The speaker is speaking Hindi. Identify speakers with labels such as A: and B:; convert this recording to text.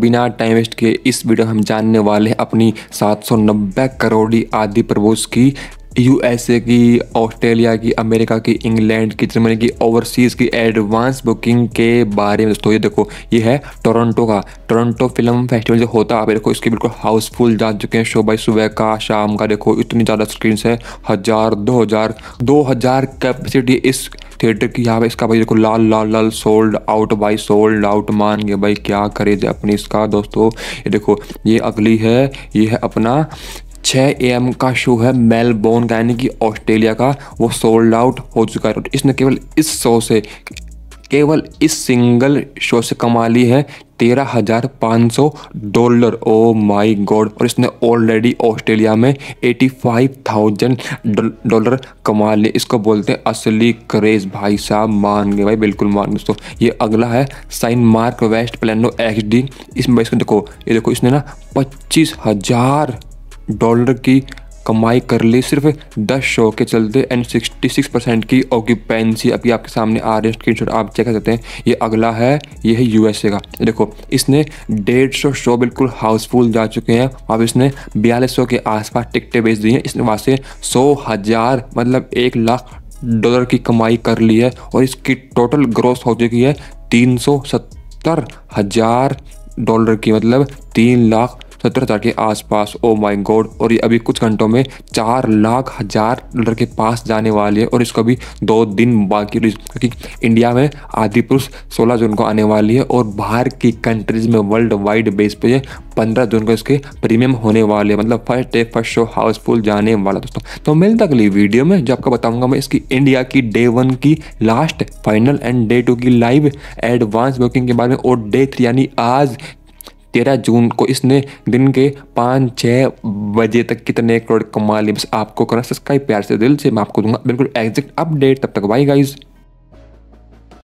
A: बिना टाइम वेस्ट किए इस वीडियो हम जानने वाले हैं अपनी 790 करोड़ी आदि प्रभोज की यूएसए की ऑस्ट्रेलिया की अमेरिका की इंग्लैंड की जर्मनी की ओवरसीज़ की एडवांस बुकिंग के बारे में दोस्तों ये देखो ये है टोरंटो का टोरंटो फिल्म फेस्टिवल जो होता है आप देखो इसकी बिल्कुल हाउसफुल जा चुके हैं शो बाई सुबह का शाम का देखो इतनी ज़्यादा स्क्रीन है हज़ार दो हज़ार दो हज़ार कैपेसिटी इस थिएटर की यहाँ पे इसका भाई देखो लाल लाल लाल सोल्ड आउट बाई सोल्ड आउट मान गया भाई क्या करे अपनी इसका दोस्तों ये देखो ये अगली है ये है अपना छः एम का शो है मेलबोर्न का यानी कि ऑस्ट्रेलिया का वो सोल्ड आउट हो चुका है इसने केवल इस शो से केवल इस सिंगल शो से कमा ली है तेरह हज़ार पाँच सौ डॉलर ओ माई गॉड और इसने ऑलरेडी ऑस्ट्रेलिया में एटी फाइव थाउजेंड डॉलर कमा लिए इसको बोलते हैं असली क्रेज भाई साहब मान गए भाई बिल्कुल मान गए दोस्तों ये अगला है Cinemark West Plano X D इसमें इसको देखो ये देखो इसने ना पच्चीस हज़ार डॉलर की कमाई कर ली सिर्फ 10 शो के चलते एंड 66 परसेंट की ऑक्यूपेंसी अभी आपके सामने आ रही है स्क्रीन आप चेक कर सकते हैं ये अगला है ये है यूएसए का देखो इसने डेढ़ सौ शो बिल्कुल हाउसफुल जा चुके हैं अब इसने बयालीस के आसपास टिकटें बेच दी हैं इसने वहाँ से सौ हज़ार मतलब एक लाख डॉलर की कमाई कर ली है और इसकी टोटल ग्रोथ हो चुकी है तीन सौ सत्तर हज़ार डॉलर की मतलब तीन लाख सत्तर हज़ार के आसपास ओ माई गोड और ये अभी कुछ घंटों में चार लाख हज़ार डॉलर के पास जाने वाली है और इसको अभी दो दिन बाकी क्योंकि इंडिया में आदि पुरुष सोलह जून को आने वाली है और बाहर की कंट्रीज़ में वर्ल्ड वाइड बेस पर पंद्रह जून को इसके प्रीमियम होने वाले मतलब first day first show housefull जाने वाला दोस्तों तो मिलता अगली वीडियो में जो आपको बताऊंगा मैं इसकी इंडिया की डे वन की last final and day two की लाइव एडवांस बुकिंग के बारे में और डे थ्री यानी आज तेरह जून को इसने दिन के पाँच छः बजे तक कितने करोड़ कमा लिए बस आपको करना सब्सक्राइब प्यार से दिल से मैं आपको दूंगा बिल्कुल एग्जैक्ट अपडेट तब तक बाई गाइज़